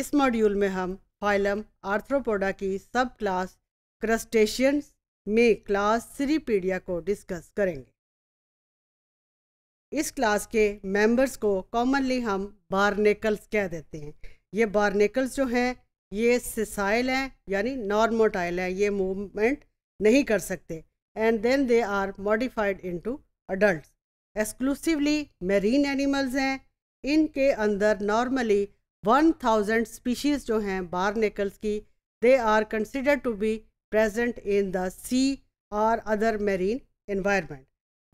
इस मॉड्यूल में हम फाइलम आर्थ्रोपोडा की सब क्लास क्रस्टेशियंस में क्लास सीरीपीडिया को डिस्कस करेंगे इस क्लास के मेंबर्स को कॉमनली हम बारनेकल्स कह देते हैं ये बारनेकल्स जो हैं ये सिसाइल हैं यानी नॉर्मोटाइल हैं ये मूवमेंट नहीं कर सकते and then they are modified into adult exclusively marine animals हैं इनके अंदर नॉर्मली वन थाउजेंड स्पीशीज़ जो हैं बार नेकल्स की they are consider to be present in the sea और other marine environment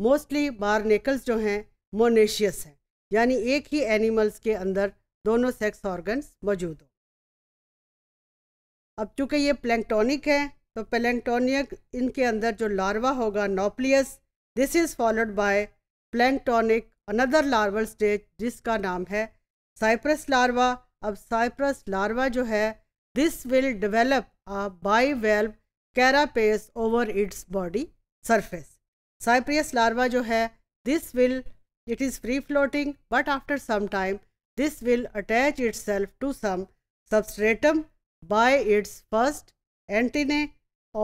mostly barnacles जो हैं monoecious हैं यानी एक ही एनिमल्स के अंदर दोनों सेक्स ऑर्गन्स मौजूद हो अब चूँकि ये प्लैंक्टोनिक हैं तो प्लैंक्टोनिक इनके अंदर जो लार्वा होगा nauplius this is followed by planktonic another larval stage जिसका नाम है साइप्रस लार्वा अब साइप्रस लार्वा जो है this will develop a bivalve carapace over its body surface cypris larva जो है this will is free floating but after some time this will attach attach self to some substratum by its first antennae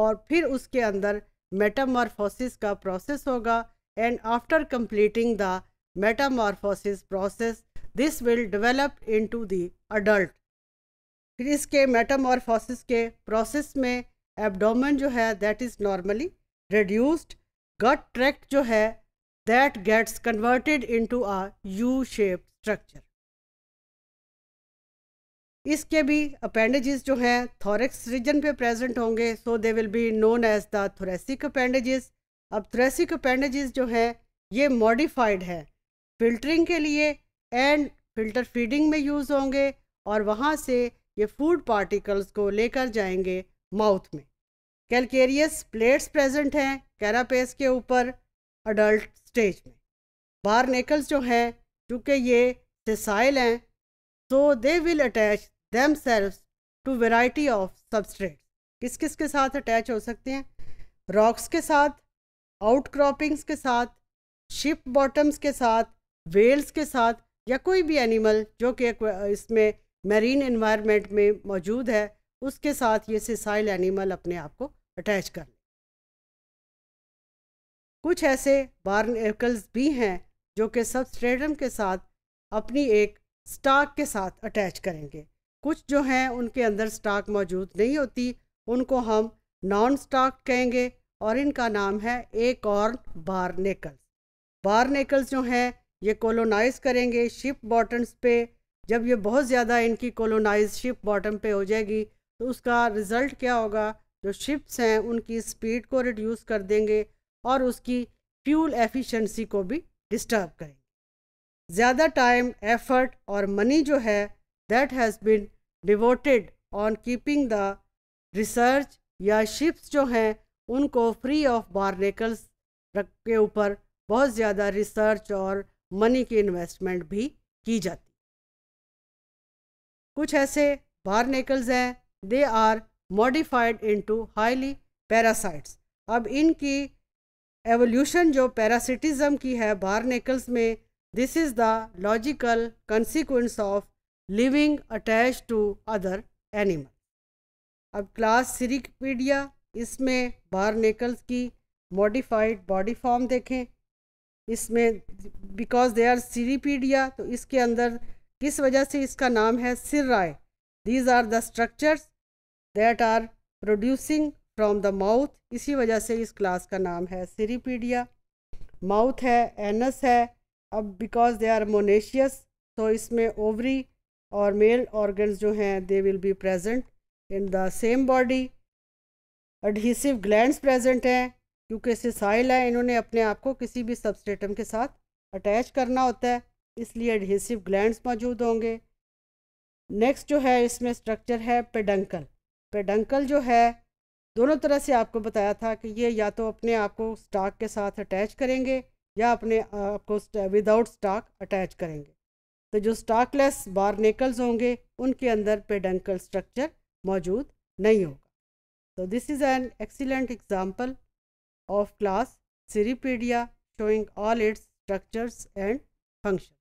और फिर उसके अंदर metamorphosis का process होगा and after completing the metamorphosis process this will develop into the adult फिर इसके metamorphosis के process में एबडोमन जो है that is normally reduced gut tract जो है that gets converted to a U shape structure इसके भी अपेंडेजेस जो हैं थोरेक्स रीजन पे प्रेजेंट होंगे so they will be known as the thoracic appendages अब थोरेसिक अपेंडेजेस जो हैं ये मॉडिफाइड है फिल्टरिंग के लिए एंड फिल्टर फीडिंग में यूज़ होंगे और वहाँ से ये फूड पार्टिकल्स को लेकर जाएंगे माउथ में कैलकेरियस प्लेट्स प्रेजेंट हैं कैरापेस के ऊपर अडल्ट स्टेज में बार नेकल्स जो हैं चूँकि ये सिसाइल हैं so they will attach themselves to variety of substrate किस किस के साथ अटैच हो सकते हैं रॉक्स के साथ आउट क्रॉपिंग्स के साथ शिप बॉटम्स के साथ वेल्स के साथ या कोई भी एनिमल जो कि इसमें मेरीन इन्वायरमेंट में मौजूद है उसके साथ ये सिसाइल एनिमल अपने आप को अटैच कर कुछ ऐसे एकल्स भी हैं जो कि सबस्ट्रेटम के साथ अपनी एक स्टाक के साथ अटैच करेंगे कुछ जो हैं उनके अंदर स्टाक मौजूद नहीं होती उनको हम नॉन स्टाक कहेंगे और इनका नाम है एक और बारनेकल्स बारनेकल्स जो हैं ये कॉलोनाइज़ करेंगे शिप बॉटम्स पे जब ये बहुत ज़्यादा इनकी कॉलोनाइज शिप बॉटम पे हो जाएगी तो उसका रिज़ल्ट क्या होगा जो शिप्स हैं उनकी स्पीड को रिड्यूस कर देंगे और उसकी फ्यूल एफिशिएंसी को भी डिस्टर्ब करेंगे ज़्यादा टाइम एफर्ट और मनी जो है that has been devoted on keeping the research या शिप्स जो हैं उनको फ्री ऑफ बारनेकल्स के ऊपर बहुत ज़्यादा रिसर्च और मनी की इन्वेस्टमेंट भी की जाती कुछ ऐसे बारनेकल्स हैं they are modified into highly parasites अब इनकी एवोल्यूशन जो पैरासिटिज्म की है बारनेकल्स में this is the logical consequence of living attach to other animal अब क्लास सिरिकपीडिया इसमें बारनेकल्स की मॉडिफाइड बॉडी फॉर्म देखें इसमें बिकॉज दे आर सीरीपीडिया तो इसके अंदर किस वजह से इसका नाम है cirri these are the structures that are producing from the mouth इसी वजह से इस क्लास का नाम है सीरीपीडिया माउथ है एनस है अब बिकॉज दे आर मोनेशियस तो इसमें ओवरी और मेल ऑर्गन्स जो हैं they will be present in the same body adhesive gland present हैं क्योंकि इससे साइल है इन्होंने अपने आप को किसी भी सबस्टेटम के साथ अटैच करना होता है इसलिए एडहेसिव ग्लैंड्स मौजूद होंगे नेक्स्ट जो है इसमें स्ट्रक्चर है पेडंकल पेडंकल जो है दोनों तरह से आपको बताया था कि ये या तो अपने आप को स्टाक के साथ अटैच करेंगे या अपने आप को विदाउट स्टाक अटैच करेंगे तो जो स्टाकलेस बारनेकल्स होंगे उनके अंदर पेडंकल स्ट्रक्चर मौजूद नहीं होगा तो this is an excellent example of class Cirripedia showing all its structures and functions.